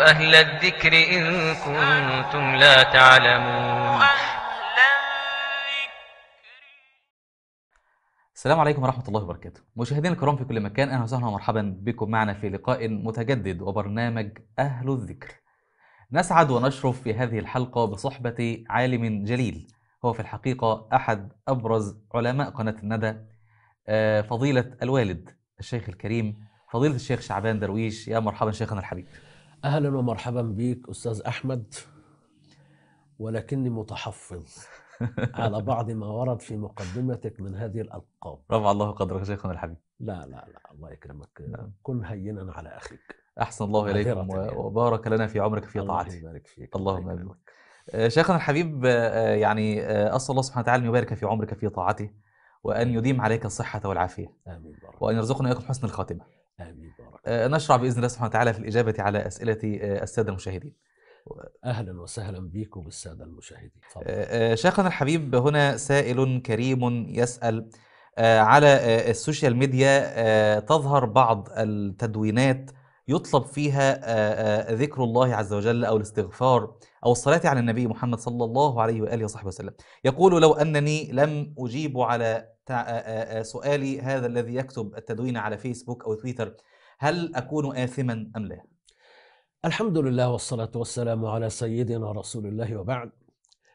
أهل الذكر إن كنتم لا تعلمون السلام عليكم ورحمة الله وبركاته مشاهدين الكرام في كل مكان أهلا وسهلا ومرحبا بكم معنا في لقاء متجدد وبرنامج أهل الذكر نسعد ونشرف في هذه الحلقة بصحبة عالم جليل هو في الحقيقة أحد أبرز علماء قناة الندى آه، فضيلة الوالد الشيخ الكريم فضيلة الشيخ شعبان درويش يا مرحبا شيخنا الحبيب اهلا ومرحبا بك استاذ احمد ولكني متحفظ على بعض ما ورد في مقدمتك من هذه الالقاب رفع الله قدرك شيخنا الحبيب لا لا لا الله يكرمك نعم. كن هينا على اخيك احسن الله اليكم وبارك لنا في عمرك في طاعته الله يبارك فيك اللهم امين آه، شيخنا الحبيب آه، آه، يعني اسال الله سبحانه وتعالى ان يبارك في عمرك في طاعته وان يديم عليك الصحه والعافيه امين وان يرزقنا اياكم حسن الخاتمه امين بارك آه، نشرع باذن الله سبحانه وتعالى في الاجابه على اسئله آه، الساده المشاهدين اهلا وسهلا بكم الساده المشاهدين آه، شيخنا الحبيب هنا سائل كريم يسال على السوشيال ميديا تظهر بعض التدوينات يطلب فيها ذكر الله عز وجل او الاستغفار او الصلاه على النبي محمد صلى الله عليه واله وصحبه وسلم يقول لو انني لم اجيب على سؤالي هذا الذي يكتب التدوين على فيسبوك او تويتر هل اكون اثما ام لا الحمد لله والصلاه والسلام على سيدنا رسول الله وبعد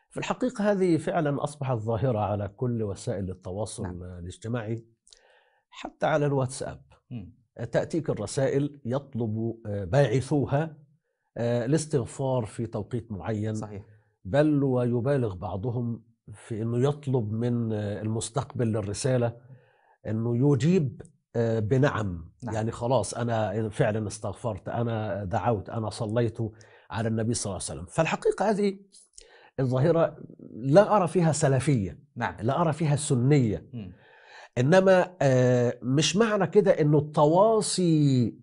في الحقيقه هذه فعلا اصبحت ظاهره على كل وسائل التواصل نعم. الاجتماعي حتى على الواتساب م. تأتيك الرسائل يطلب آه، باعثوها الاستغفار آه، في توقيت معين صحيح. بل ويبالغ بعضهم في أنه يطلب من آه، المستقبل للرسالة أنه يجيب بنعم نعم. يعني خلاص أنا فعلا استغفرت أنا دعوت أنا صليت على النبي صلى الله عليه وسلم فالحقيقة هذه الظاهرة لا أرى فيها سلفية نعم. لا أرى فيها سنية م. انما آه، مش معنى كده انه التواصي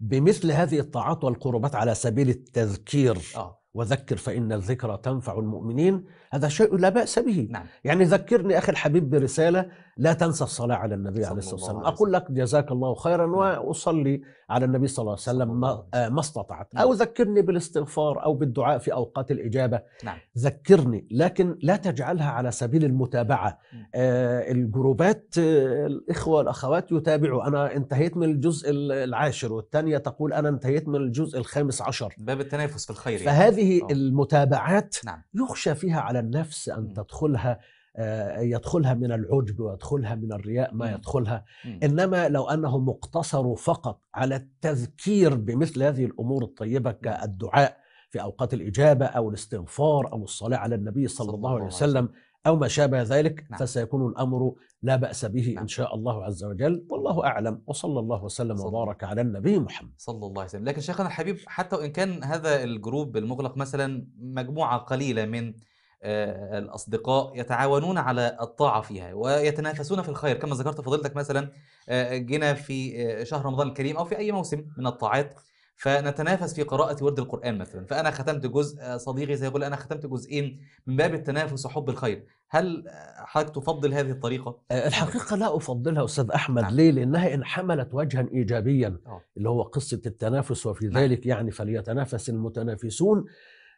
بمثل هذه الطاعات والقربات على سبيل التذكير آه. وذكر فإن الذكرى تنفع المؤمنين هذا شيء لا بأس به نعم. يعني ذكرني أخي الحبيب برسالة لا تنسى الصلاة على النبي عليه الصلاة والسلام أقول لك جزاك الله خيرا نعم. وأصلي على النبي صلى الله عليه وسلم ما, آه، ما استطعت أو نعم. ذكرني بالاستغفار أو بالدعاء في أوقات الإجابة نعم. ذكرني لكن لا تجعلها على سبيل المتابعة آه، الجروبات آه، الإخوة والأخوات يتابعوا أنا انتهيت من الجزء العاشر والثانية تقول أنا انتهيت من الجزء الخامس عشر باب التنافس في الخير يعني. فهذه المتابعات نعم. يخشى فيها على النفس أن تدخلها آه، يدخلها من العجب ويدخلها من الرياء ما يدخلها انما لو انهم اقتصروا فقط على التذكير بمثل هذه الامور الطيبه كالدعاء في اوقات الاجابه او الاستغفار او الصلاه على النبي صلى الله عليه وسلم او ما شابه ذلك نعم. فسيكون الامر لا باس به نعم. ان شاء الله عز وجل والله اعلم وصلى الله وسلم وبارك على النبي محمد صلى الله عليه وسلم لكن شيخنا الحبيب حتى وان كان هذا الجروب المغلق مثلا مجموعه قليله من آه، الاصدقاء يتعاونون على الطاعه فيها ويتنافسون في الخير كما ذكرت فضيلتك مثلا آه، جينا في آه، شهر رمضان الكريم او في اي موسم من الطاعات فنتنافس في قراءة ورد القرآن مثلا فأنا ختمت جزء صديقي سيقول أنا ختمت جزئين من باب التنافس وحب الخير هل حضرتك تفضل هذه الطريقة؟ الحقيقة لا أفضلها أستاذ أحمد نعم. ليه؟ لأنها إن حملت وجها إيجابيا أوه. اللي هو قصة التنافس وفي نعم. ذلك يعني فليتنافس المتنافسون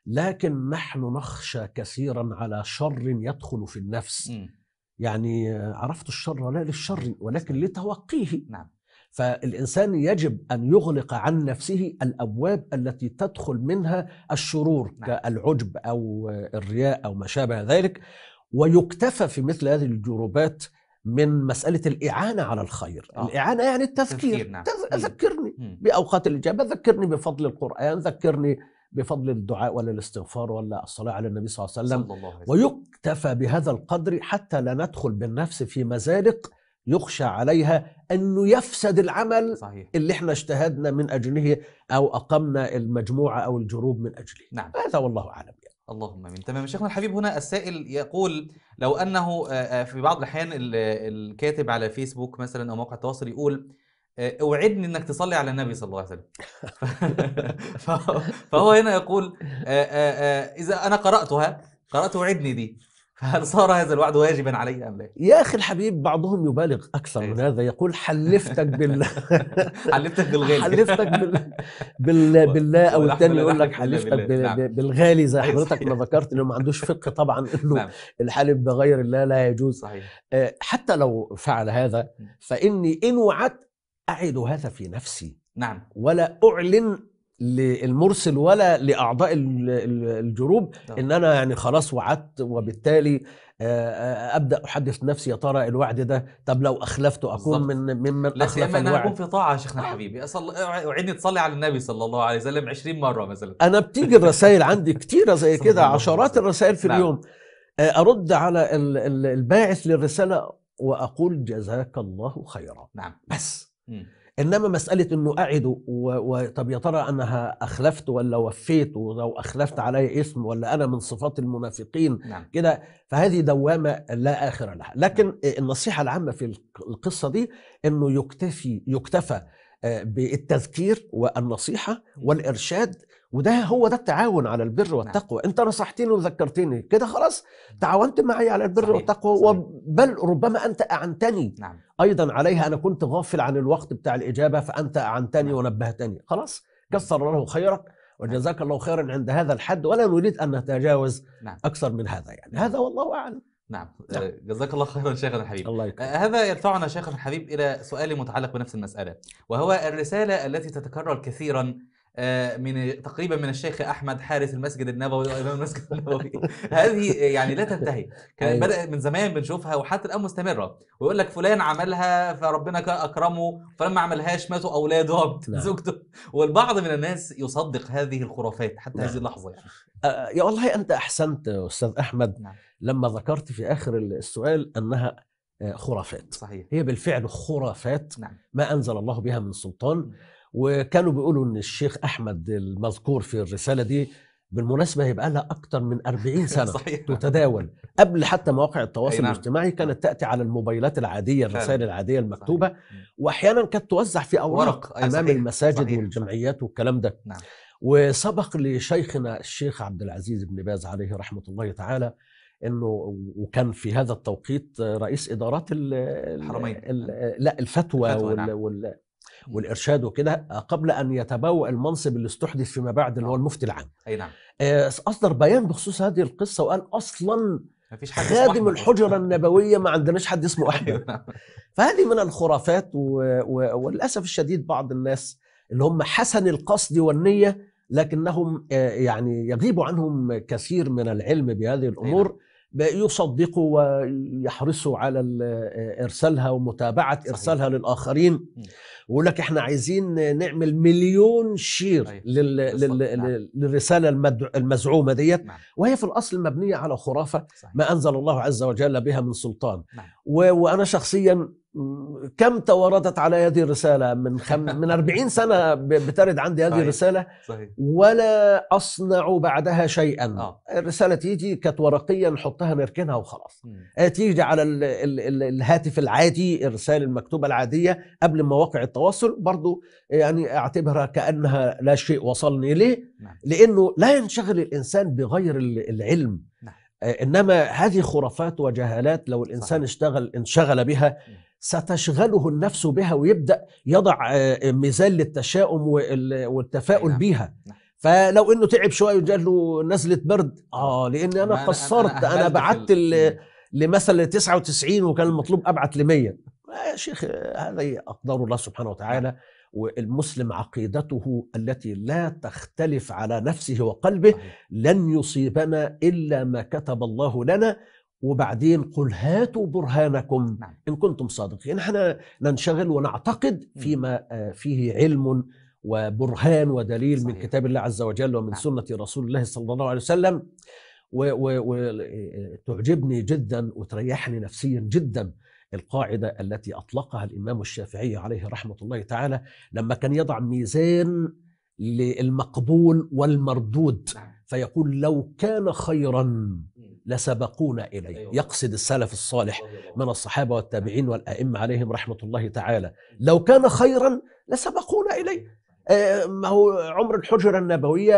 لكن نحن نخشى كثيرا على شر يدخل في النفس م. يعني عرفت الشر لا للشر ولكن لتوقيه نعم فالانسان يجب ان يغلق عن نفسه الابواب التي تدخل منها الشرور نعم. كالعجب او الرياء او ما شابه ذلك ويكتفى في مثل هذه الجروبات من مسألة الإعانة على الخير أوه. الإعانة يعني التذكير تذكير نعم. ذكرني بأوقات الإجابة ذكرني بفضل القرآن ذكرني بفضل الدعاء ولا الاستغفار ولا الصلاة على النبي صلى الله عليه وسلم صلى الله عليه وسلم. ويكتفى بهذا القدر حتى لا ندخل بالنفس في مزالق يخشى عليها أنه يفسد العمل صحيح. اللي احنا اجتهدنا من أجله أو أقمنا المجموعة أو الجروب من أجله نعم. هذا والله أعلم يعني. اللهم امين تمام شيخنا الحبيب هنا السائل يقول لو انه آه، آه، في بعض الاحيان الكاتب على فيسبوك مثلا او موقع التواصل يقول آه، اوعدني انك تصلي على النبي صلى الله عليه وسلم فهو هنا يقول آه، آه، اذا انا قراتها قرات اوعدني دي فهل صار هذا الوعد واجبا علي ام لا؟ يا اخي الحبيب بعضهم يبالغ اكثر من إيه. هذا يقول حلفتك بال حلفتك بالغالي حلفتك بال... بال... بالله او الثاني يقول لك حلفتك بال... نعم. بالغالي زي حضرتك ما ذكرت انه ما عندوش فقه طبعا انه نعم. الحلف بغير الله لا يجوز صحيح حتى لو فعل هذا فاني ان وعدت أعد هذا في نفسي نعم ولا أعلن للمرسل ولا لأعضاء الجروب طبعا. إن أنا يعني خلاص وعدت وبالتالي آه، آه، ابدا احدث نفسي يا ترى الوعد ده طب لو اخلفته اكون من من ممن لا سيما أنا اكون في طاعه يا شيخنا آه. حبيبي أعدني تصلي على النبي صلى الله عليه وسلم 20 مره مثلا انا بتيجي الرسائل عندي كتيره زي كده عشرات الرسائل في نعم. اليوم ارد على الباعث للرساله واقول جزاك الله خيرا نعم بس انما مساله انه قعدوا وطب يا ترى انا اخلفت ولا وفيت ولو اخلفت علي اسم ولا انا من صفات المنافقين نعم. كده فهذه دوامه لا اخر لها لكن نعم. آه، النصيحه العامه في القصه دي انه يكتفي يكتفى آه، بالتذكير والنصيحه والارشاد وده هو ده التعاون على البر نعم. والتقوى نعم. انت نصحتني وذكرتني كده خلاص تعاونت معي على البر صحيح. والتقوى صحيح. بل ربما انت اعنتني نعم. ايضا عليها انا كنت غافل عن الوقت بتاع الاجابه فانت اعنتني نعم. ونبهتني خلاص نعم. كسر الله خيرك وجزاك الله خيرا عند هذا الحد ولا نريد ان نتجاوز نعم. اكثر من هذا يعني نعم. هذا والله اعلم نعم. نعم آه، جزاك الله خيرا شيخنا الحبيب الله يكرم. آه، هذا يدفعنا شيخنا الحبيب الى سؤال متعلق بنفس المساله وهو الرساله التي تتكرر كثيرا آه، من تقريبا من الشيخ احمد حارس المسجد النبوي وامام المسجد النبوي هذه يعني لا تنتهي كان أيوه. بدا من زمان بنشوفها وحتى الان مستمره ويقول لك فلان عملها فربنا اكرمه فلما عملهاش ماتوا اولاده نعم. زوجته والبعض من الناس يصدق هذه الخرافات حتى هذه نعم. اللحظه يعني. يا والله انت احسنت استاذ احمد نعم. لما ذكرت في اخر السؤال انها آه، خرافات صحيح. هي بالفعل خرافات نعم. ما انزل الله بها من سلطان نعم. وكانوا بيقولوا ان الشيخ احمد المذكور في الرساله دي بالمناسبه هيبقى لها اكثر من 40 سنه صحيح. تتداول قبل حتى مواقع التواصل نعم. الاجتماعي كانت تاتي على الموبايلات العاديه الرسائل العاديه المكتوبه صحيح. واحيانا كانت توزع في اوراق امام صحيح. المساجد صحيح. والجمعيات والكلام ده نعم. وسبق لشيخنا الشيخ عبد العزيز بن باز عليه رحمه الله تعالى انه وكان في هذا التوقيت رئيس ادارات الحرمين لا الفتوى, الفتوى وال, نعم. وال والارشاد وكده آه، قبل ان يتبوأ المنصب اللي استحدث فيما بعد اللي هو آه. المفتي العام اي نعم آه، اصدر بيان بخصوص هذه القصه وقال اصلا مفيش حد خادم الحجره النبويه ما عندناش حد اسمه أيوة. احمد فهذه من الخرافات و... و... وللاسف الشديد بعض الناس اللي هم حسن القصد والنيه لكنهم يعني يغيب عنهم كثير من العلم بهذه الامور يصدقوا ويحرصوا على ارسالها ومتابعه صحيح. ارسالها للاخرين ويقول لك احنا عايزين نعمل مليون شير لل... لل... نعم. للرساله المد... المزعومه ديت نعم. وهي في الاصل مبنيه على خرافه صحيح. ما انزل الله عز وجل بها من سلطان نعم. و... وانا شخصيا كم توردت على هذه الرسالة من خم... من 40 سنة بترد عندي هذه صحيح. الرسالة صحيح. ولا أصنع بعدها شيئا آه. الرسالة تيجي كانت ورقية نحطها نركنها وخلاص آه، تيجي على ال... ال... ال... الهاتف العادي الرسالة المكتوبة العادية قبل مواقع التواصل برضو يعني أعتبرها كأنها لا شيء وصلني ليه نعم. لأنه لا ينشغل الإنسان بغير العلم نعم. آه، إنما هذه خرافات وجهالات لو الإنسان صحيح. اشتغل انشغل بها نعم. ستشغله النفس بها ويبدا يضع آه، آه، ميزان للتشاؤم والتفاؤل نعم. بيها نعم. فلو انه تعب شويه وجاله له نزله برد اه لان انا قصرت انا, أنا, أنا بعت لمثلا 99 وكان المطلوب ابعت ل 100 آه، يا شيخ هذه اقدار الله سبحانه وتعالى نعم. والمسلم عقيدته التي لا تختلف على نفسه وقلبه لن يصيبنا الا ما كتب الله لنا وبعدين قل هاتوا برهانكم نعم. إن كنتم صادقين نحن ننشغل ونعتقد فيما آه، فيه علم وبرهان ودليل صحيح. من كتاب الله عز وجل ومن نعم. سنة رسول الله صلى الله عليه وسلم وتعجبني جدا وتريحني نفسيا جدا القاعدة التي أطلقها الإمام الشافعي عليه رحمة الله تعالى لما كان يضع ميزان للمقبول والمردود نعم. فيقول لو كان خيرا لسبقونا إليه أيوة. يقصد السلف الصالح من الصحابة والتابعين نعم. والأئمة عليهم رحمة الله تعالى نعم. لو كان خيرا لسبقونا إليه نعم. آه، ما هو عمر الحجرة النبوية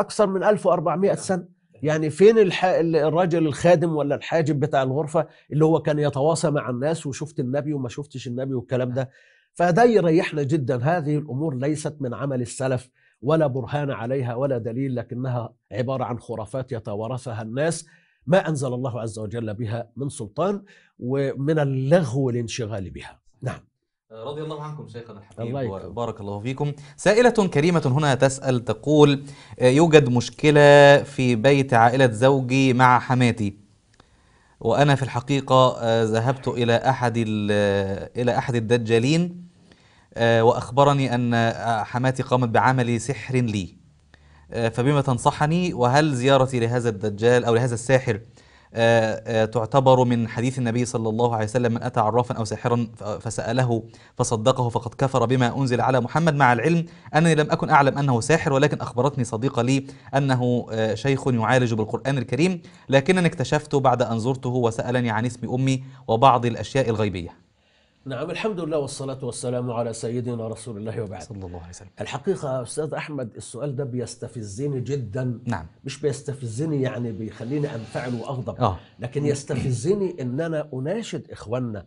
أكثر من 1400 سنة يعني فين الح... الراجل الخادم ولا الحاجب بتاع الغرفة اللي هو كان يتواصى مع الناس وشفت النبي وما شفتش النبي والكلام ده فده يريحنا جدا هذه الأمور ليست من عمل السلف ولا برهان عليها ولا دليل لكنها عبارة عن خرافات يتوارثها الناس ما أنزل الله عز وجل بها من سلطان ومن اللغو الانشغال بها نعم آه، رضي الله عنكم شيخنا الحبيب الله وبارك الله فيكم سائلة كريمة هنا تسأل تقول آه، يوجد مشكلة في بيت عائلة زوجي مع حماتي وأنا في الحقيقة آه، ذهبت إلى أحد إلى أحد الدجالين وأخبرني أن حماتي قامت بعمل سحر لي آه، فبما تنصحني وهل زيارتي لهذا الدجال أو لهذا الساحر آه، آه، تعتبر من حديث النبي صلى الله عليه وسلم من أتى عرافا أو ساحرا فسأله فصدقه فقد كفر بما أنزل على محمد مع العلم أنني لم أكن أعلم أنه ساحر ولكن أخبرتني صديقة لي أنه شيخ يعالج بالقرآن الكريم لكنني اكتشفته بعد أن زرته وسألني عن اسم أمي وبعض الأشياء الغيبية نعم الحمد لله والصلاة والسلام على سيدنا رسول الله وبعد صلى الله عليه وسلم الحقيقة أستاذ أحمد السؤال ده بيستفزني جدا نعم مش بيستفزني يعني بيخليني أنفعل وأغضب آه. لكن يستفزني أن أنا أناشد إخواننا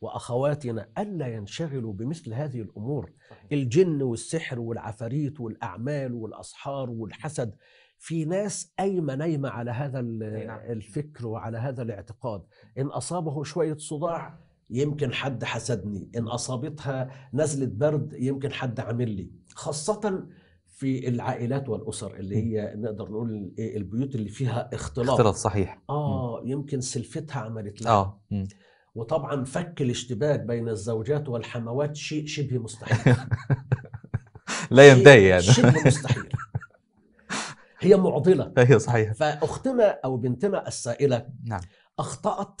وأخواتنا ألا ينشغلوا بمثل هذه الأمور الجن والسحر والعفاريت والأعمال والأسحار والحسد في ناس قايمه نايمه على هذا نعم. الفكر وعلى هذا الاعتقاد ان اصابه شويه صداع يمكن حد حسدني إن أصابتها نزلة برد يمكن حد عامل لي خاصة في العائلات والأسر اللي هي نقدر نقول إيه، البيوت اللي فيها اختلاط اختلاط صحيح آه يمكن سلفتها عملت لها آه. وطبعا فك الاشتباك بين الزوجات والحموات شيء شبه مستحيل لا يندهي يعني شبه مستحيل هي معضله هي صحيح فاختنا او بنتنا السائله نعم اخطات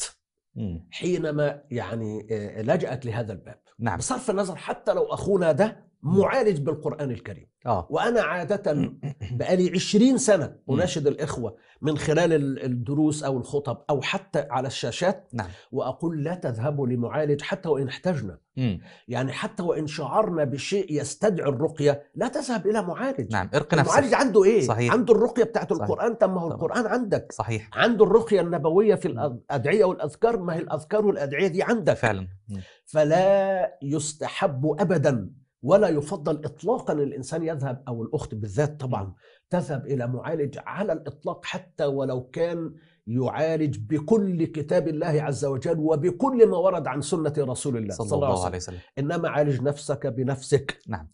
حينما يعني آه، لجأت لهذا الباب نعم. بصرف النظر حتى لو أخونا ده معالج بالقرآن الكريم آه. وأنا عادة بقالي عشرين سنة أناشد الإخوة من خلال الدروس أو الخطب أو حتى على الشاشات نعم. وأقول لا تذهبوا لمعالج حتى وإن احتجنا مم. يعني حتى وإن شعرنا بشيء يستدعي الرقية لا تذهب إلى معالج نعم ارق نفسك المعالج عنده إيه؟ صحيح. عنده الرقية بتاعت القرآن طب ما هو القرآن عندك صحيح عنده الرقية النبوية في الأدعية والأذكار ما هي الأذكار والأدعية دي عندك فعلا مم. فلا يستحب أبدا ولا يفضل اطلاقا الانسان يذهب او الاخت بالذات طبعا تذهب الى معالج على الاطلاق حتى ولو كان يعالج بكل كتاب الله عز وجل وبكل ما ورد عن سنه رسول الله صلى, صلى الله عليه وسلم انما عالج نفسك بنفسك نعم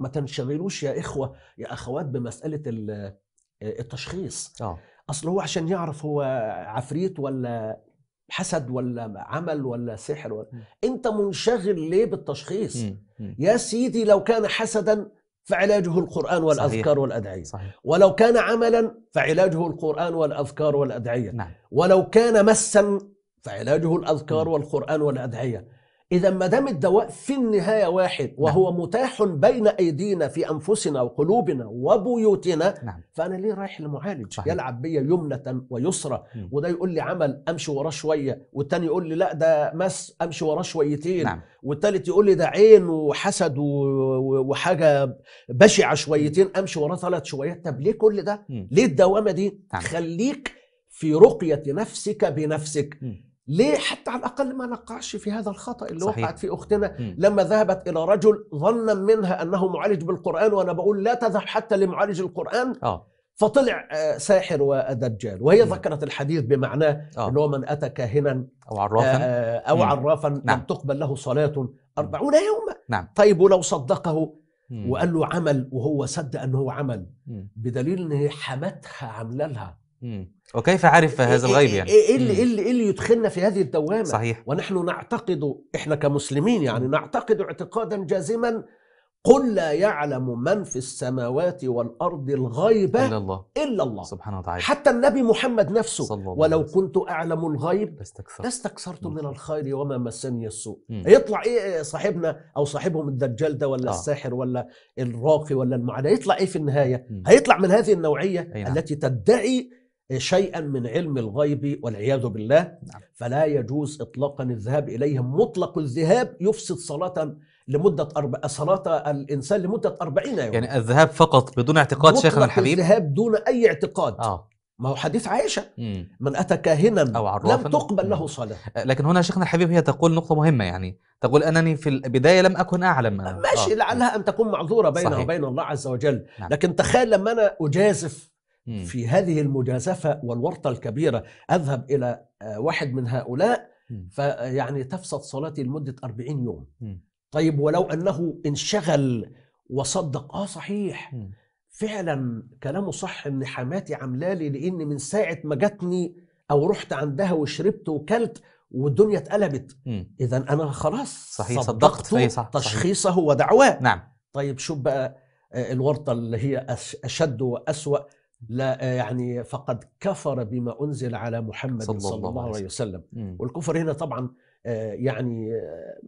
ما تنشغلوش يا اخوه يا اخوات بمساله التشخيص آه. اصل هو عشان يعرف هو عفريت ولا حسد ولا عمل ولا سحر ولا انت منشغل ليه بالتشخيص يا سيدي لو كان حسدا فعلاجه القرآن والأذكار والأدعية ولو كان عملا فعلاجه القرآن والأذكار والأدعية نعم. ولو كان مسا فعلاجه الأذكار والقرآن والأدعية إذا ما دام الدواء في النهاية واحد نعم. وهو نعم. متاح بين أيدينا في أنفسنا وقلوبنا وبيوتنا نعم. فأنا ليه رايح لمعالج صحيح. يلعب بي يمنة ويسرى وده يقول لي عمل أمشي وراه شوية والتاني يقول لي لا ده مس أمشي وراه شويتين نعم. والتالت يقول لي ده عين وحسد وحاجة بشعة شويتين أمشي وراه ثلاث شويات طب ليه كل ده؟ مم. ليه الدوامة دي؟ نعم. خليك في رقية نفسك بنفسك مم. ليه حتى على الاقل ما نقعش في هذا الخطا اللي صحيح. وقعت في اختنا م. لما ذهبت الى رجل ظنا منها انه معالج بالقران وانا بقول لا تذهب حتى لمعالج القران آه. فطلع آه، ساحر ودجال وهي م. ذكرت الحديث بمعناه آه. اللي هو من اتى كاهنا او عرافا آه، او م. عرافا نعم. لم تقبل له صلاه أربعون يوما نعم. طيب ولو صدقه وقال له عمل وهو صدق انه عمل م. بدليل ان هي حمتها عملها وكيف عرف إيه، هذا إيه، الغيب إيه، يعني؟ ايه اللي ايه اللي, اللي يدخلنا في هذه الدوامه؟ صحيح ونحن نعتقد احنا كمسلمين يعني نعتقد اعتقادا جازما قل لا يعلم من في السماوات والارض الغيب الا الله الا الله سبحانه وتعالى حتى النبي محمد نفسه صلى الله ولو بس. كنت اعلم الغيب لاستكثرت لاستكثرت من الخير وما مسني السوء مم. يطلع ايه صاحبنا او صاحبهم الدجال ده ولا آه. الساحر ولا الراقي ولا المعاني يطلع ايه في النهايه؟ مم. هيطلع من هذه النوعيه التي تدعي شيئا من علم الغيب والعياذ بالله نعم. فلا يجوز اطلاقا الذهاب اليهم مطلق الذهاب يفسد صلاه لمدة أربع صلاة الإنسان لمدة 40 يوم يعني الذهاب فقط بدون اعتقاد شيخنا الحبيب الذهاب دون أي اعتقاد آه. ما هو حديث عائشة من أتى كاهنا أو عرافا لم تقبل له صلاة أه، لكن هنا شيخنا الحبيب هي تقول نقطة مهمة يعني تقول أنني في البداية لم أكن أعلم ماشي آه. لعلها أن تكون معذورة بينها وبين الله عز وجل نعم. لكن تخيل لما أنا أجازف في هذه المجازفة والورطة الكبيرة أذهب إلى آه، واحد من هؤلاء فيعني آه، تفسد صلاتي لمدة 40 يوم طيب ولو أنه انشغل وصدق آه صحيح فعلا كلامه صح ان حماتي عملالي لان من ساعه ما جاتني او رحت عندها وشربت وكلت والدنيا اتقلبت اذا انا خلاص صحيح صدقت, صح تشخيصه صحيح. ودعواه نعم طيب شوف بقى آه، الورطه اللي هي اشد واسوا لا آه، يعني فقد كفر بما انزل على محمد صلى, صلى الله, عليه وسلم م. والكفر هنا طبعا آه، يعني آه،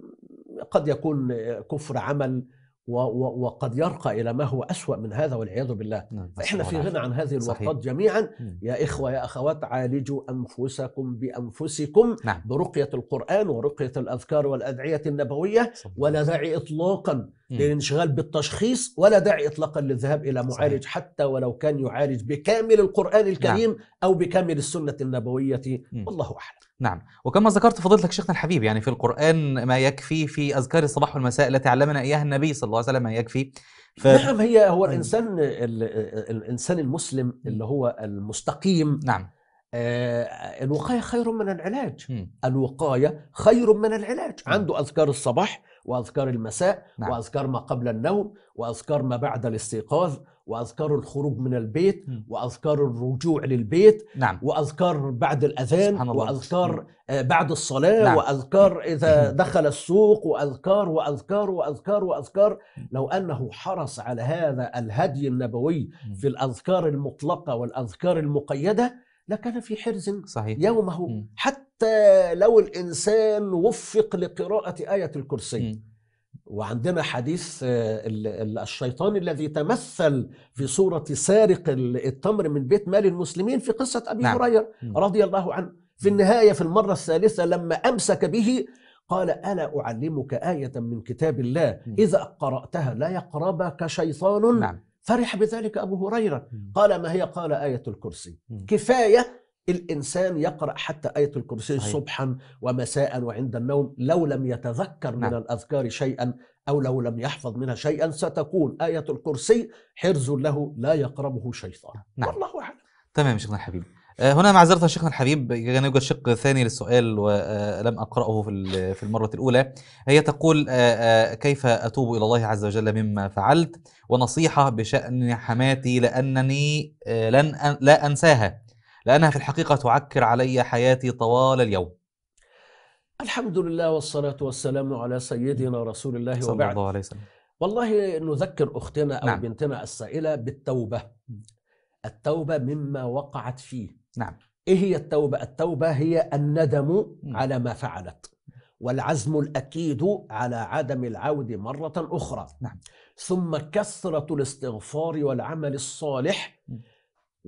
قد يكون كفر عمل وقد يرقى الى ما هو اسوا من هذا والعياذ بالله نعم. احنا في غنى عن هذه الوقت جميعا يا اخوه يا اخوات عالجوا انفسكم بانفسكم نعم. برقيه القران ورقيه الاذكار والادعيه النبويه ولا داعي اطلاقا للانشغال بالتشخيص ولا داعي اطلاقا للذهاب الى معالج صحيح. حتى ولو كان يعالج بكامل القران نعم. الكريم نعم. او بكامل السنه النبويه م. والله اعلم نعم وكما ذكرت فضيلتك شيخنا الحبيب يعني في القران ما يكفي في اذكار الصباح والمساء التي علمنا اياها النبي صلى الله عليه وسلم ما يكفي ف... نعم هي هو الانسان الانسان المسلم اللي هو المستقيم نعم آه، الوقايه خير من العلاج الوقايه خير من العلاج نعم. عنده اذكار الصباح وأذكار المساء نعم. وأذكار ما قبل النوم وأذكار ما بعد الاستيقاظ وأذكار الخروج من البيت وأذكار الرجوع للبيت نعم. وأذكار بعد الأذان وأذكار آه، بعد الصلاة نعم. وأذكار إذا دخل السوق وأذكار وأذكار وأذكار وأذكار لو أنه حرص على هذا الهدي النبوي في الأذكار المطلقة والأذكار المقيدة لكان في حرز صحيح. يومه حتى حتى لو الانسان وفق لقراءه ايه الكرسي وعندنا حديث آه، الشيطان الذي تمثل في صورة سارق التمر من بيت مال المسلمين في قصة أبي نعم. هريرة رضي الله عنه في النهاية في المرة الثالثة لما أمسك به قال ألا أعلمك آية من كتاب الله إذا قرأتها لا يقربك شيطان نعم. فرح بذلك أبو هريرة قال ما هي قال آية الكرسي كفاية الإنسان يقرأ حتى آية الكرسي أيه. صبحا ومساء وعند النوم لو لم يتذكر نعم. من الأذكار شيئا أو لو لم يحفظ منها شيئا ستكون آية الكرسي حرز له لا يقربه شيطان نعم. نعم. والله أعلم تمام شيخنا الحبيب آه، هنا معذرة شيخنا الحبيب كان يوجد شق ثاني للسؤال ولم آه، أقرأه في المرة الأولى هي تقول آه، كيف أتوب إلى الله عز وجل مما فعلت ونصيحة بشأن حماتي لأنني لن لا أنساها لأنها في الحقيقة تعكر علي حياتي طوال اليوم الحمد لله والصلاة والسلام على سيدنا رسول الله صلى وبعد الله عليه وسلم والله نذكر أختنا أو نعم. بنتنا السائلة بالتوبة التوبة مما وقعت فيه نعم إيه هي التوبة؟ التوبة هي الندم على ما فعلت والعزم الأكيد على عدم العود مرة أخرى نعم. ثم كثرة الاستغفار والعمل الصالح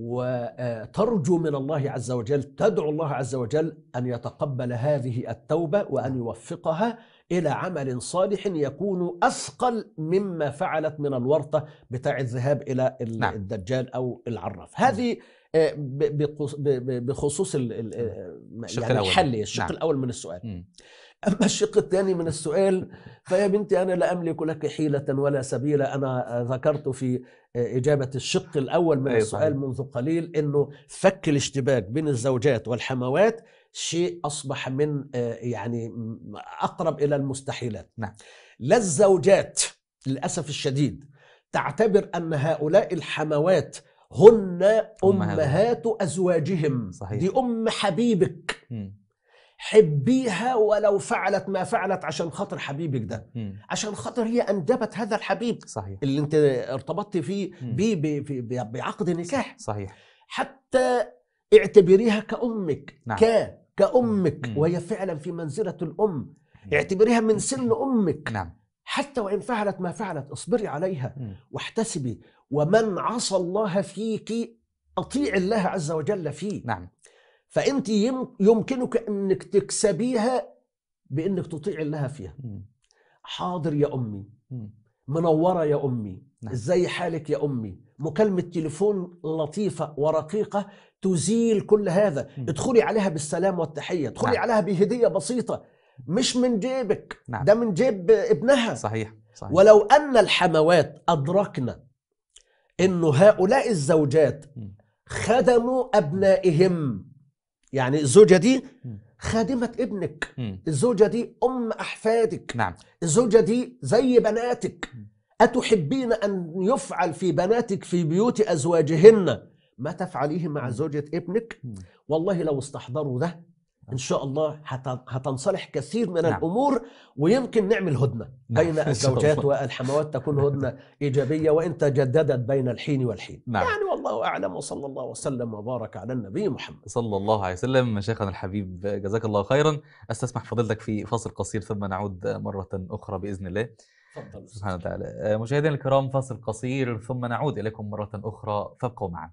وترجو من الله عز وجل تدعو الله عز وجل ان يتقبل هذه التوبه وان يوفقها الى عمل صالح يكون اثقل مما فعلت من الورطه بتاع الذهاب الى نعم. الدجال او العراف هذه آه، بخصوص يعني الحل الشق نعم. الاول من السؤال أما الشق الثاني من السؤال فيا بنتي أنا لا أملك لك حيلة ولا سبيل أنا ذكرت في إجابة الشق الأول من أيوة السؤال صحيح. منذ قليل أنه فك الاشتباك بين الزوجات والحموات شيء أصبح من يعني أقرب إلى المستحيلات نعم. لا الزوجات للأسف الشديد تعتبر أن هؤلاء الحموات هن أمهات أزواجهم صحيح. دي أم حبيبك م. حبيها ولو فعلت ما فعلت عشان خاطر حبيبك ده م. عشان خاطر هي انجبت هذا الحبيب صحيح. اللي انت ارتبطت فيه بيه بعقد نكاح صحيح حتى اعتبريها كامك نعم. ك كامك م. وهي فعلا في منزله الام اعتبريها من سن امك نعم. حتى وان فعلت ما فعلت اصبري عليها واحتسبي ومن عصى الله فيك اطيع الله عز وجل فيه نعم فانت يمكنك انك تكسبيها بانك تطيع الله فيها حاضر يا امي منوره يا امي نعم. ازاي حالك يا امي مكالمه تليفون لطيفه ورقيقه تزيل كل هذا ادخلي عليها بالسلام والتحيه ادخلي نعم. عليها بهديه بسيطه مش من جيبك نعم. ده من جيب ابنها صحيح. صحيح ولو ان الحموات ادركنا انه هؤلاء الزوجات خدموا ابنائهم يعني الزوجه دي خادمه ابنك الزوجه دي ام احفادك نعم الزوجه دي زي بناتك اتحبين ان يفعل في بناتك في بيوت ازواجهن ما تفعليه مع زوجة ابنك والله لو استحضروا ده ان شاء الله هتنصلح كثير من نعم. الامور ويمكن نعمل هدنه نعم. بين الزوجات والحموات تكون هدنه ايجابيه وان تجددت بين الحين والحين نعم. يعني والله اعلم وصلى الله وسلم وبارك على النبي محمد صلى الله عليه وسلم شيخنا الحبيب جزاك الله خيرا استسمح فضيلتك في فاصل قصير ثم نعود مره اخرى باذن الله تفضل سبحانه وتعالى مشاهدينا الكرام فاصل قصير ثم نعود اليكم مره اخرى فابقوا معنا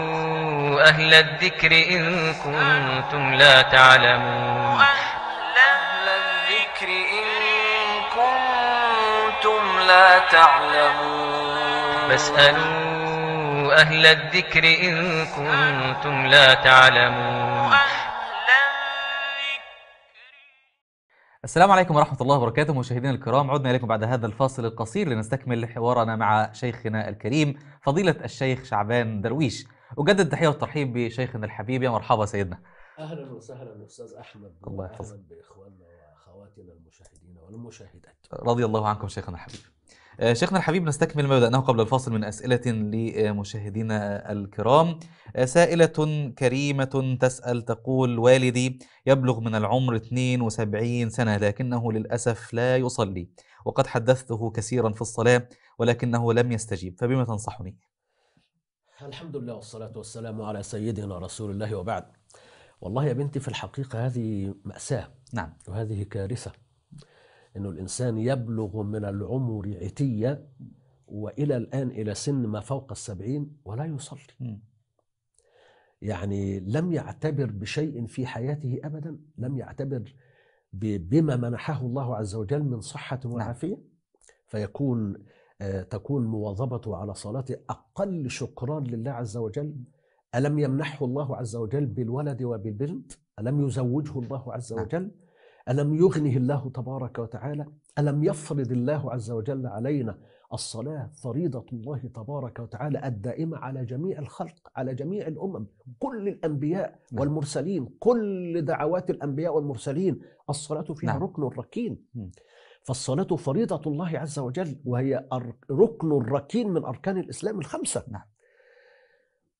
أهل الذكر إن كنتم لا تعلمون أهل الذكر إن كنتم لا تعلمون فاسألوا أهل الذكر إن كنتم لا تعلمون السلام عليكم ورحمة الله وبركاته مشاهدينا الكرام عدنا إليكم بعد هذا الفاصل القصير لنستكمل حوارنا مع شيخنا الكريم فضيلة الشيخ شعبان درويش وجدد التحيه والترحيب بشيخنا الحبيب يا مرحبا سيدنا اهلا وسهلا استاذ احمد الله يحفظك باخواننا واخواتنا المشاهدين والمشاهدات رضي الله عنكم شيخنا الحبيب آه، شيخنا الحبيب نستكمل ما بدأناه قبل الفاصل من أسئلة لمشاهدينا الكرام آه، سائلة كريمة تسأل تقول والدي يبلغ من العمر 72 سنة لكنه للأسف لا يصلي وقد حدثته كثيرا في الصلاة ولكنه لم يستجيب فبما تنصحني؟ الحمد لله والصلاة والسلام على سيدنا رسول الله وبعد والله يا بنتي في الحقيقة هذه مأساة نعم وهذه كارثة أنه الإنسان يبلغ من العمر عتية وإلى الآن إلى سن ما فوق السبعين ولا يصلي م. يعني لم يعتبر بشيء في حياته أبدا لم يعتبر بما منحه الله عز وجل من صحة نعم. وعافية نعم. فيكون تكون مواظبته على صلاته أقل شكران لله عز وجل ألم يمنحه الله عز وجل بالولد وبالبنت ألم يزوجه الله عز نعم. وجل ألم يغنه الله تبارك وتعالى ألم يفرض الله عز وجل علينا الصلاة فريضة الله تبارك وتعالى الدائمة على جميع الخلق على جميع الأمم كل الأنبياء نعم. والمرسلين كل دعوات الأنبياء والمرسلين الصلاة فيها نعم. ركن ركين فالصلاة فريضة الله عز وجل وهي ركن ركين من أركان الإسلام الخمسة نعم.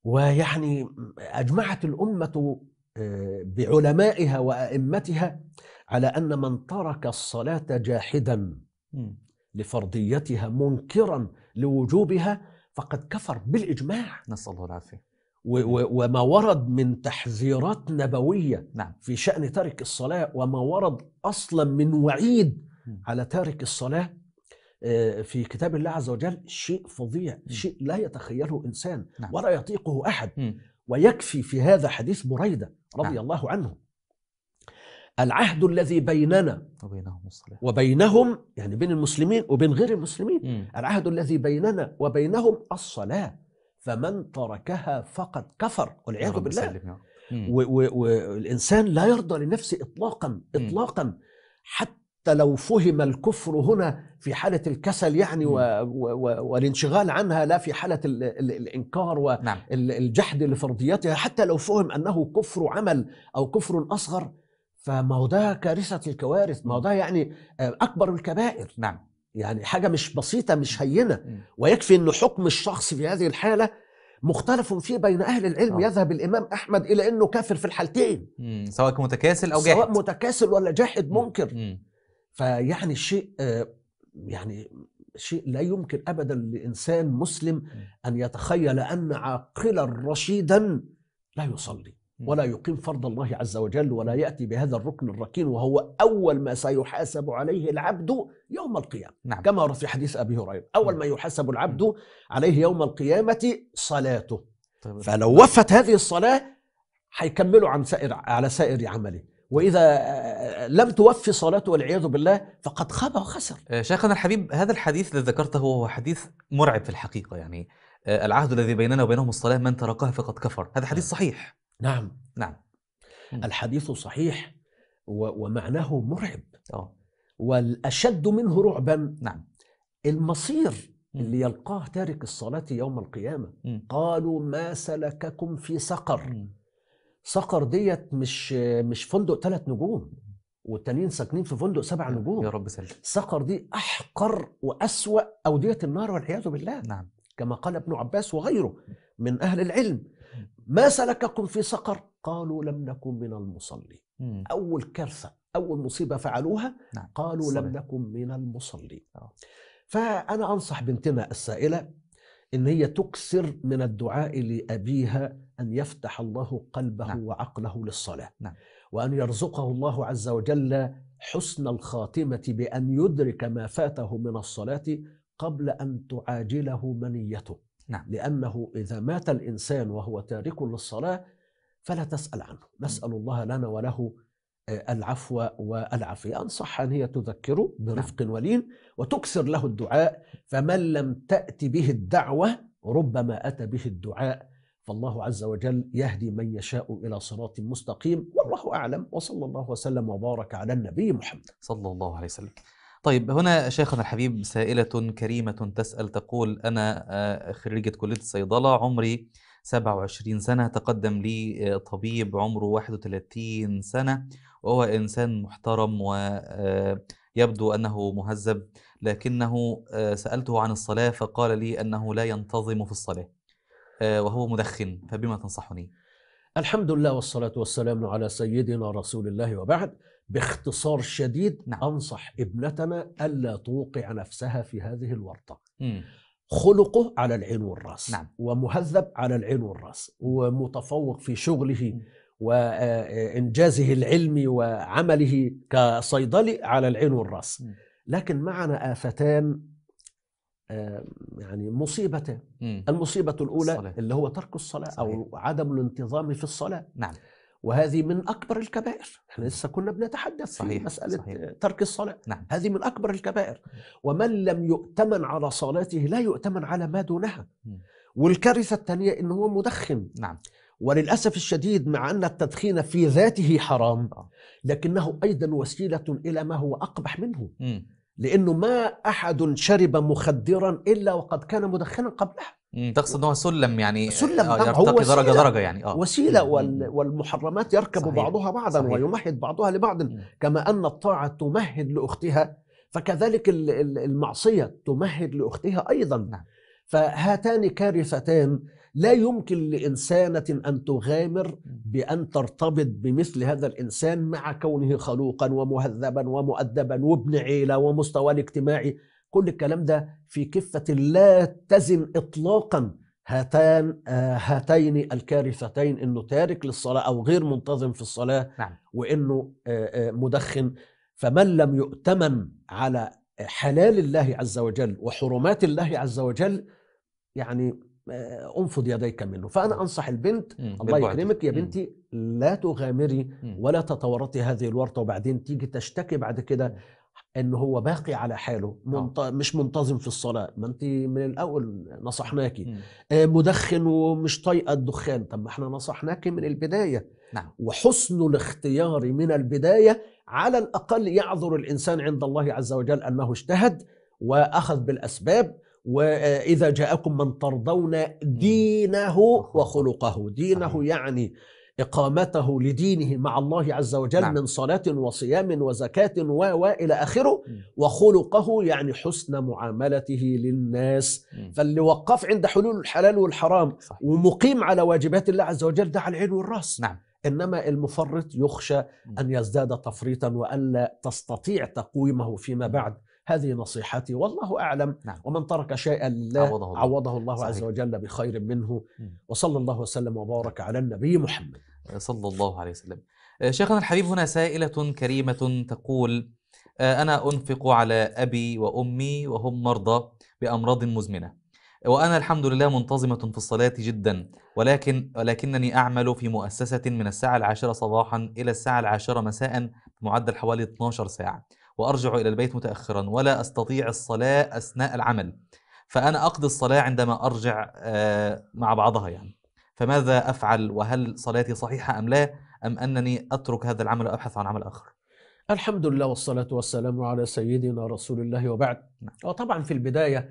ويعني أجمعت الأمة آه، بعلمائها وأئمتها على أن من ترك الصلاة جاحدا لفرضيتها منكرا لوجوبها فقد كفر بالإجماع نسأل الله العافية وما ورد من تحذيرات نبوية نعم. في شأن ترك الصلاة وما ورد أصلا من وعيد على تارك الصلاة آه، في كتاب الله عز وجل شيء فظيع شيء لا يتخيله إنسان نعم. ولا يطيقه أحد ويكفي في هذا حديث بريدة رضي نعم. الله عنه العهد الذي بيننا وبينهم الصلاة وبينهم يعني بين المسلمين وبين غير المسلمين م. العهد الذي بيننا وبينهم الصلاة فمن تركها فقد كفر والعياذ بالله والإنسان لا يرضى لنفسه إطلاقا إطلاقا حتى حتى لو فهم الكفر هنا في حالة الكسل يعني و... و... والانشغال عنها لا في حالة ال... ال... الإنكار والجحد نعم. لفرضياتها حتى لو فهم أنه كفر عمل أو كفر أصغر فما هو ده كارثة الكوارث ما هو ده يعني آه، أكبر الكبائر نعم يعني حاجة مش بسيطة مش هينة ويكفي أن حكم الشخص في هذه الحالة مختلف فيه بين اهل العلم أوه. يذهب الامام احمد الى انه كافر في الحالتين سواء متكاسل او جاحد سواء متكاسل ولا جاحد منكر مم. فيعني شيء آه، يعني شيء لا يمكن ابدا لانسان مسلم ان يتخيل ان عاقلا رشيدا لا يصلي ولا يقيم فرض الله عز وجل ولا ياتي بهذا الركن الركين وهو اول ما سيحاسب عليه العبد يوم القيامه نعم. كما في حديث ابي هريره اول ما يحاسب العبد عليه يوم القيامه صلاته طيب. فلو وفت هذه الصلاه هيكملوا عن سائر على سائر عمله واذا آه، آه، لم توفي صلاته والعياذ بالله فقد خاب وخسر. آه، شيخنا الحبيب هذا الحديث الذي ذكرته هو حديث مرعب في الحقيقه يعني العهد الذي بيننا وبينهم الصلاه من تركها فقد كفر، هذا حديث نعم. صحيح. نعم. نعم. الحديث صحيح ومعناه مرعب. أوه. والاشد منه رعبا نعم المصير اللي يلقاه تارك الصلاه يوم القيامه م. قالوا ما سلككم في سقر م. صقر ديت مش مش فندق ثلاث نجوم والتانيين ساكنين في فندق سبع نجوم يا رب سلم صقر دي احقر واسوا اوديه النار والعياذ بالله نعم كما قال ابن عباس وغيره من اهل العلم ما سلككم في سقر قالوا لم نكن من المصلين اول كارثه اول مصيبه فعلوها نعم. قالوا صحيح. لم نكن من المصلين آه. فانا انصح بنتنا السائله ان هي تكثر من الدعاء لابيها ان يفتح الله قلبه نعم. وعقله للصلاه نعم. وان يرزقه الله عز وجل حسن الخاتمه بان يدرك ما فاته من الصلاه قبل ان تعاجله منيته نعم. لانه اذا مات الانسان وهو تارك للصلاه فلا تسال عنه نسال الله لنا وله آه، العفو والعافية أنصح أن هي تذكره نعم. برفق ولين وتكسر له الدعاء فمن لم تأتي به الدعوة ربما أتى به الدعاء فالله عز وجل يهدي من يشاء إلى صراط مستقيم والله أعلم وصلى الله وسلم وبارك على النبي محمد صلى الله عليه وسلم طيب هنا شيخنا الحبيب سائلة كريمة تسأل تقول أنا آه، خريجة كلية الصيدلة عمري 27 سنة تقدم لي آه، طبيب عمره 31 سنة وهو إنسان محترم ويبدو آه، أنه مهذب لكنه آه، سألته عن الصلاة فقال لي أنه لا ينتظم في الصلاة آه، وهو مدخن فبما تنصحني؟ الحمد لله والصلاة والسلام على سيدنا رسول الله وبعد باختصار شديد نعم. أنصح ابنتنا ألا توقع نفسها في هذه الورطة م. خلقه على العين والراس نعم. ومهذب على العين والراس ومتفوق في شغله م. وإنجازه العلمي وعمله كصيدلي على العين والرأس لكن معنا آفتان يعني مصيبتان المصيبة الأولى الصلاة. اللي هو ترك الصلاة صحيح. أو عدم الانتظام في الصلاة نعم وهذه من أكبر الكبائر احنا لسه كنا بنتحدث صحيح. في مسألة صحيح. ترك الصلاة نعم. هذه من أكبر الكبائر ومن لم يؤتمن على صلاته لا يؤتمن على ما دونها والكارثة الثانية انه هو مدخن نعم وللأسف الشديد مع أن التدخين في ذاته حرام آه. لكنه أيضا وسيلة إلى ما هو أقبح منه لأنه ما أحد شرب مخدرا إلا وقد كان مدخنا قبلها تقصد أنه سلم يعني سلم آه نعم، يرتقي درجة درجة يعني آه. وسيلة والمحرمات يركب صحيح. بعضها بعضا صحيح. ويمهد بعضها لبعض كما أن الطاعة تمهد لأختها فكذلك المعصية تمهد لأختها أيضا نعم. فهاتان كارثتان لا يمكن لإنسانة أن تغامر بأن ترتبط بمثل هذا الإنسان مع كونه خلوقا ومهذبا ومؤدبا وابن عيلة ومستوى الاجتماعي كل الكلام ده في كفة لا تزن إطلاقا هاتان آه، هاتين الكارثتين انه تارك للصلاه او غير منتظم في الصلاه نعم. وانه آه، آه، مدخن فمن لم يؤتمن على حلال الله عز وجل وحرمات الله عز وجل يعني آه، انفض يديك منه فانا انصح البنت الله يكرمك يا بنتي لا تغامري ولا تتورطي هذه الورطه وبعدين تيجي تشتكي بعد كده ان هو باقي على حاله منت... آه. مش منتظم في الصلاه ما انت من الاول نصحناكي آه، مدخن ومش طايقه الدخان طب ما احنا نصحناكي من البدايه نعم. وحسن الاختيار من البدايه على الاقل يعذر الانسان عند الله عز وجل انه اجتهد واخذ بالاسباب واذا جاءكم من ترضون دينه وخلقه دينه يعني اقامته لدينه مع الله عز وجل نعم. من صلاه وصيام وزكاه و اخره وخلقه يعني حسن معاملته للناس فاللي وقف عند حلول الحلال والحرام ومقيم على واجبات الله عز وجل ده على العين والراس نعم انما المفرط يخشى ان يزداد تفريطا والا تستطيع تقويمه فيما بعد هذه نصيحتي والله أعلم نعم. ومن ترك شيئا لله عوضه الله, عوضه الله عز وجل بخير منه وصلى الله وسلم وبارك على النبي محمد آه، صلى الله عليه وسلم آه، شيخنا الحبيب هنا سائلة كريمة تقول آه، أنا أنفق على أبي وأمي وهم مرضى بأمراض مزمنة وأنا الحمد لله منتظمة في الصلاة جدا ولكن ولكنني أعمل في مؤسسة من الساعة العاشرة صباحا إلى الساعة العاشرة مساء بمعدل حوالي 12 ساعة وأرجع إلى البيت متأخرا ولا أستطيع الصلاة أثناء العمل فأنا أقضي الصلاة عندما أرجع آه، مع بعضها يعني فماذا أفعل وهل صلاتي صحيحة أم لا أم أنني أترك هذا العمل وأبحث عن عمل آخر الحمد لله والصلاة والسلام على سيدنا رسول الله وبعد نعم. وطبعا في البداية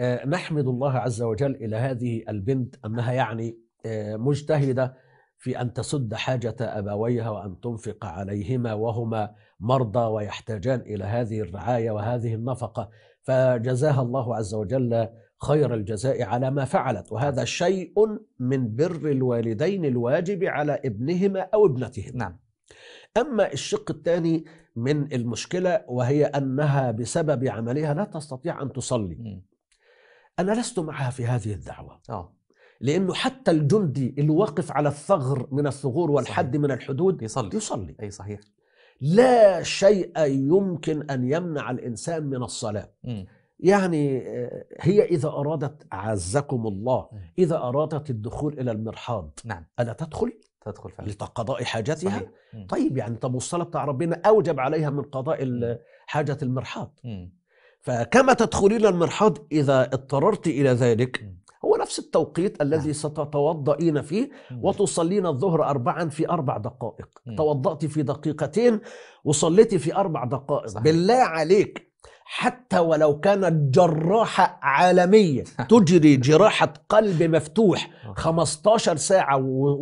آه، نحمد الله عز وجل إلى هذه البنت أنها يعني آه، مجتهدة في ان تسد حاجه ابويها وان تنفق عليهما وهما مرضى ويحتاجان الى هذه الرعايه وهذه النفقه فجزاها الله عز وجل خير الجزاء على ما فعلت وهذا شيء من بر الوالدين الواجب على ابنهما او ابنتهما نعم اما الشق الثاني من المشكله وهي انها بسبب عملها لا تستطيع ان تصلي م. انا لست معها في هذه الدعوه أوه. لانه حتى الجندي اللي واقف على الثغر من الثغور والحد صحيح. من الحدود يصلي يصلي اي صحيح لا شيء يمكن ان يمنع الانسان من الصلاه م. يعني آه، هي اذا ارادت اعزكم الله اذا ارادت الدخول الى المرحاض نعم الا تدخل تدخل فعلا لقضاء حاجتها صحيح. طيب يعني طب والصلاه بتاع ربنا اوجب عليها من قضاء حاجه المرحاض م. فكما تدخلين المرحاض اذا اضطررت الى ذلك هو نفس التوقيت الذي نعم. ستتوضئين فيه وتصلين الظهر أربعا في أربع دقائق توضأت في دقيقتين وصليت في أربع دقائق صحيح. بالله عليك حتى ولو كانت جراحة عالمية تجري جراحة قلب مفتوح 15 آه. ساعة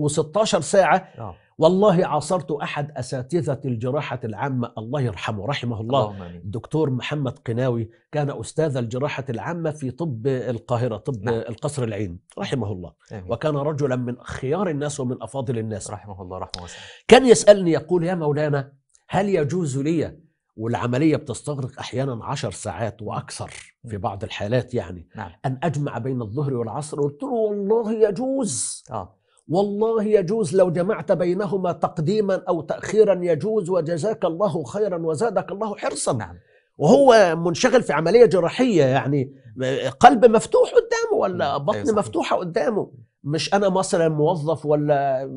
و16 ساعة آه. والله عاصرت احد اساتذه الجراحه العامه الله يرحمه رحمه الله الدكتور محمد قناوي كان استاذ الجراحه العامه في طب القاهره طب نعم. القصر العين رحمه الله أمين. وكان رجلا من خيار الناس ومن افاضل الناس رحمه الله رحمه الله كان يسالني يقول يا مولانا هل يجوز لي والعملية بتستغرق أحيانا عشر ساعات وأكثر في بعض الحالات يعني نعم. أن أجمع بين الظهر والعصر قلت له والله يجوز آه. والله يجوز لو جمعت بينهما تقديما أو تأخيرا يجوز وجزاك الله خيرا وزادك الله حرصا نعم. وهو منشغل في عملية جراحية يعني آه، قلب مفتوح قدامه ولا نعم. بطن أيوة مفتوحة قدامه مش انا مثلا موظف ولا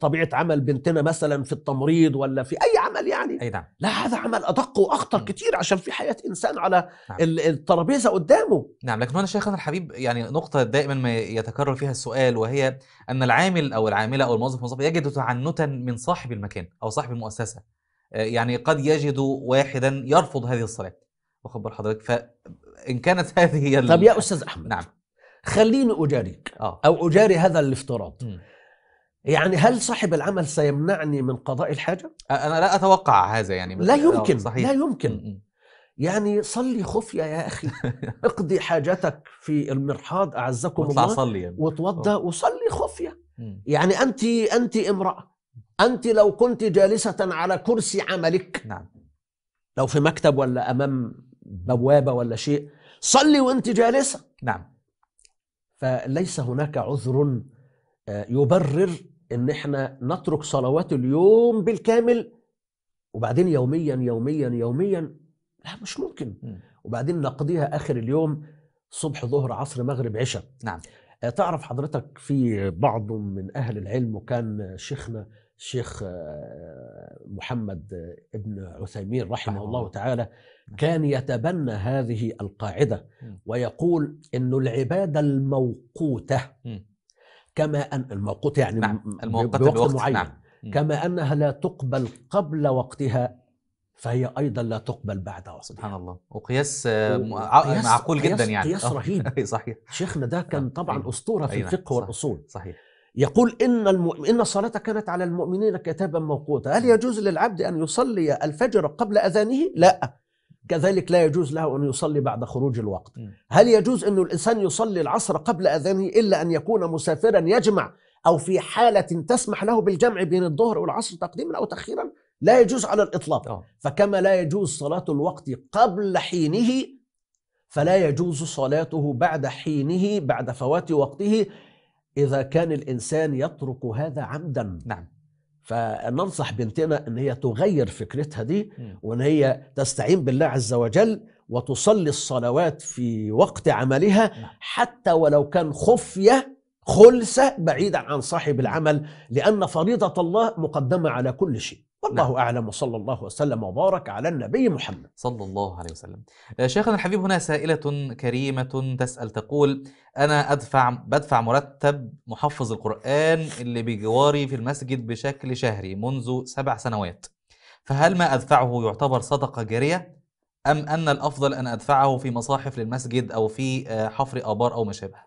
طبيعه عمل بنتنا مثلا في التمريض ولا في اي عمل يعني اي نعم لا هذا عمل ادق واخطر كتير عشان في حياه انسان على نعم. الترابيزه قدامه نعم لكن هنا شيخنا الحبيب يعني نقطه دائما ما يتكرر فيها السؤال وهي ان العامل او العامله او الموظف الموظف يجد تعنتا من صاحب المكان او صاحب المؤسسه آه، يعني قد يجد واحدا يرفض هذه الصلاه وخبر حضرتك فان كانت هذه هي طب يا استاذ احمد نعم خليني اجاريك آه. او اجاري هذا الافتراض يعني هل صاحب العمل سيمنعني من قضاء الحاجه انا لا اتوقع هذا يعني لا آه، يمكن صحيح. لا يمكن يعني صلي خفية يا أخي اقضي حاجتك في المرحاض أعزكم الله صلي يعني. وتوضى آه. وصلي خفية يعني أنت أنت امرأة أنت لو كنت جالسة على كرسي عملك نعم. لو في مكتب ولا أمام بوابة ولا شيء صلي وأنت جالسة نعم فليس هناك عذر آه، يبرر ان احنا نترك صلوات اليوم بالكامل وبعدين يوميا يوميا يوميا لا مش ممكن وبعدين نقضيها اخر اليوم صبح ظهر عصر مغرب عشاء نعم آه، تعرف حضرتك في بعض من اهل العلم وكان شيخنا الشيخ آه، محمد ابن عثيمين رحمه الله تعالى كان يتبنى هذه القاعده ويقول انه العباده الموقوته كما ان الموقوت يعني نعم. بوقت معين نعم. كما انها لا تقبل قبل وقتها فهي ايضا لا تقبل بعد وقتها سبحان الله وقياس, آه، آه، يعني معقول قياس جدا يعني قياس رهيب صحيح شيخنا ده كان آه، طبعا نعم. اسطوره في نعم. الفقه والاصول صحيح يقول ان الم... ان الصلاه كانت على المؤمنين كتابا موقوتا هل يجوز للعبد ان يصلي الفجر قبل اذانه لا كذلك لا يجوز له أن يصلي بعد خروج الوقت هل يجوز أن الإنسان يصلي العصر قبل أذانه إلا أن يكون مسافرا يجمع أو في حالة تسمح له بالجمع بين الظهر والعصر تقديما أو تأخيرا لا يجوز على الإطلاق أوه. فكما لا يجوز صلاة الوقت قبل حينه فلا يجوز صلاته بعد حينه بعد فوات وقته إذا كان الإنسان يترك هذا عمدا نعم فننصح بنتنا ان هي تغير فكرتها دي وان هي تستعين بالله عز وجل وتصلي الصلوات في وقت عملها نعم. حتى ولو كان خفيه خلسه بعيدا عن صاحب العمل لان فريضه الله مقدمه على كل شيء والله نعم. أعلم وصلى الله وسلم وبارك على النبي محمد صلى الله عليه وسلم آه، شيخنا الحبيب هنا سائلة كريمة تسأل تقول أنا أدفع بدفع مرتب محفظ القرآن اللي بجواري في المسجد بشكل شهري منذ سبع سنوات فهل ما أدفعه يعتبر صدقة جارية أم أن الأفضل أن أدفعه في مصاحف للمسجد أو في آه، حفر آبار أو ما شابه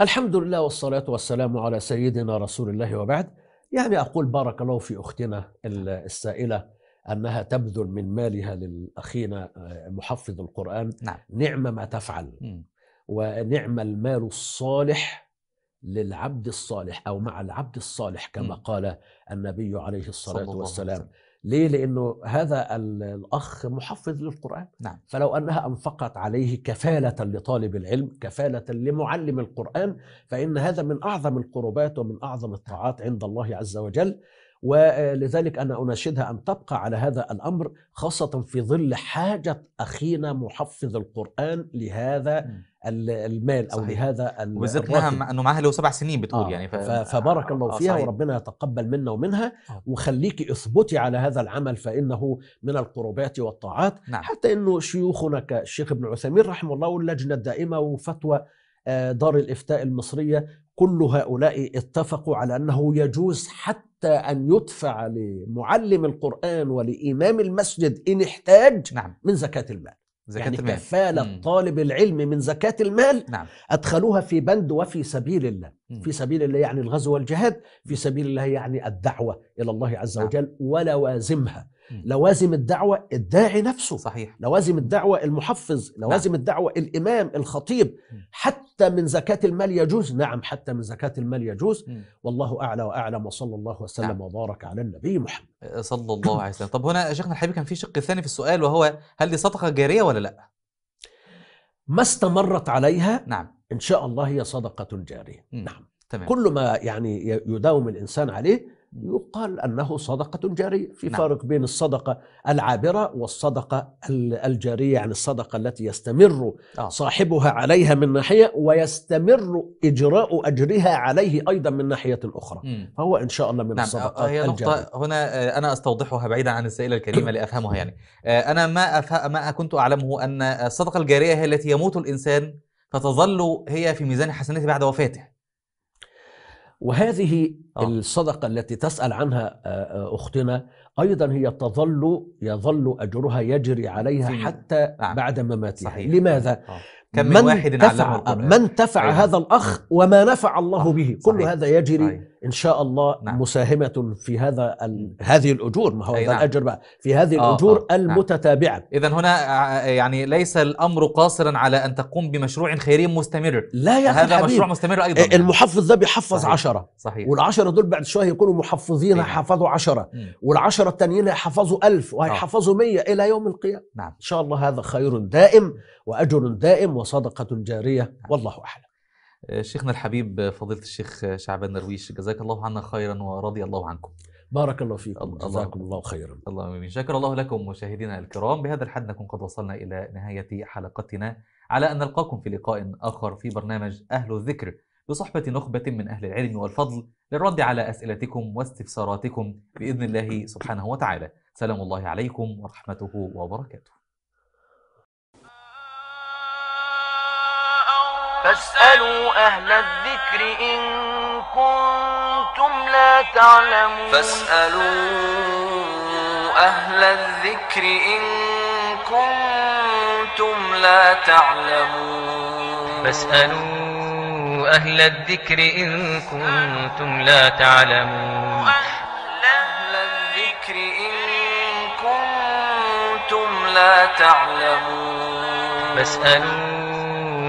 الحمد لله والصلاة والسلام على سيدنا رسول الله وبعد يعني أقول بارك الله في أختنا السائلة أنها تبذل من مالها لأخينا آه، محفظ القرآن نعم. نعم ما تفعل ونعم المال الصالح للعبد الصالح أو مع العبد الصالح كما قال النبي عليه الصلاة والسلام ليه؟ لأنه هذا الأخ محفظ للقرآن نعم. فلو أنها أنفقت عليه كفالة لطالب العلم كفالة لمعلم القرآن فإن هذا من أعظم القربات ومن أعظم الطاعات عند الله عز وجل ولذلك انا اناشدها ان تبقى على هذا الامر خاصه في ظل حاجه اخينا محفظ القران لهذا المال او صحيح. لهذا وبالذات انها انه معاها له سبع سنين بتقول آه. يعني ف... فبارك آه، الله آه فيها صحيح. وربنا يتقبل منا ومنها آه. وخليكي اثبتي على هذا العمل فانه من القربات والطاعات نعم. حتى انه شيوخنا كالشيخ ابن عثيمين رحمه الله واللجنه الدائمه وفتوى آه، دار الافتاء المصريه كل هؤلاء اتفقوا على انه يجوز حتى ان يدفع لمعلم القران ولامام المسجد ان احتاج نعم. من زكاه المال زكاة يعني المال. كفالة مم. طالب العلم من زكاة المال نعم. أدخلوها في بند وفي سبيل الله مم. في سبيل الله يعني الغزو والجهاد في سبيل الله يعني الدعوة إلى الله عز نعم. وجل نعم. ولوازمها لوازم الدعوه الداعي نفسه صحيح لوازم الدعوه المحفظ لوازم نعم. الدعوه الامام الخطيب حتى من زكاه المال يجوز نعم حتى من زكاه المال يجوز والله اعلى واعلم وصلى الله وسلم نعم. وبارك على النبي محمد أه، صلى الله عليه وسلم طب هنا شيخنا الحبيب كان في شق ثاني في السؤال وهو هل دي صدقه جاريه ولا لا ما استمرت عليها نعم ان شاء الله هي صدقه جاريه نعم تمام. كل ما يعني يداوم الانسان عليه يقال أنه صدقة جارية في نعم. فرق بين الصدقة العابرة والصدقة الجارية يعني الصدقة التي يستمر آه. صاحبها عليها من ناحية ويستمر إجراء أجرها عليه أيضا من ناحية أخرى مم. فهو إن شاء الله من نعم. الصدقات آه، هي نقطة الجارية. هنا آه، أنا أستوضحها بعيدا عن السائلة الكريمة لأفهمها يعني أنا ما, أف... ما كنت أعلمه أن الصدقة الجارية هي التي يموت الإنسان فتظل هي في ميزان حسناته بعد وفاته وهذه آه. الصدقة التي تسأل عنها آه، آه، أختنا أيضا هي تظل يظل أجرها يجري عليها فيه. حتى نعم. بعد مماتها صحيح. لماذا؟ آه. كم من, من واحد تفع, من تفع أيوة. هذا الأخ وما نفع الله آه. به كل صحيح. هذا يجري صحيح. ان شاء الله نعم. مساهمه في هذا ال... هذه الاجور ما هو هذا نعم. الاجر بقى في هذه آه الاجور آه نعم. المتتابعه نعم. اذا هنا آه، آه، يعني ليس الامر قاصرا على ان تقوم بمشروع خيري مستمر لا يا هذا حبيب. مشروع مستمر ايضا إيه، المحفظ ده بيحفظ صحيح. عشرة صحيح والعشرة دول بعد شويه يكونوا محفظين حفظوا أيوة. هيحفظوا عشرة والعشرة التانيين هيحفظوا ألف آه. وهيحفظوا مية الى يوم القيامه نعم ان شاء الله هذا خير دائم واجر دائم وصدقه جاريه نعم. والله اعلم آه، شيخنا الحبيب آه، فضيلة الشيخ آه، شعبان درويش جزاك الله عنا خيرا ورضي الله عنكم بارك الله فيكم جزاكم الله خيرا الله امين شكر الله لكم مشاهدينا الكرام بهذا الحد نكون قد وصلنا الى نهايه حلقتنا على ان نلقاكم في لقاء اخر في برنامج اهل الذكر بصحبه نخبه من اهل العلم والفضل للرد على اسئلتكم واستفساراتكم باذن الله سبحانه وتعالى سلام الله عليكم ورحمته وبركاته فاسألوا أهل الذكر إن كنتم لا تعلمون فاسألوا أهل الذكر إن كنتم لا تعلمون فاسألوا أهل الذكر إن كنتم لا تعلمون إن كنتم لا تعلمون فاسألوا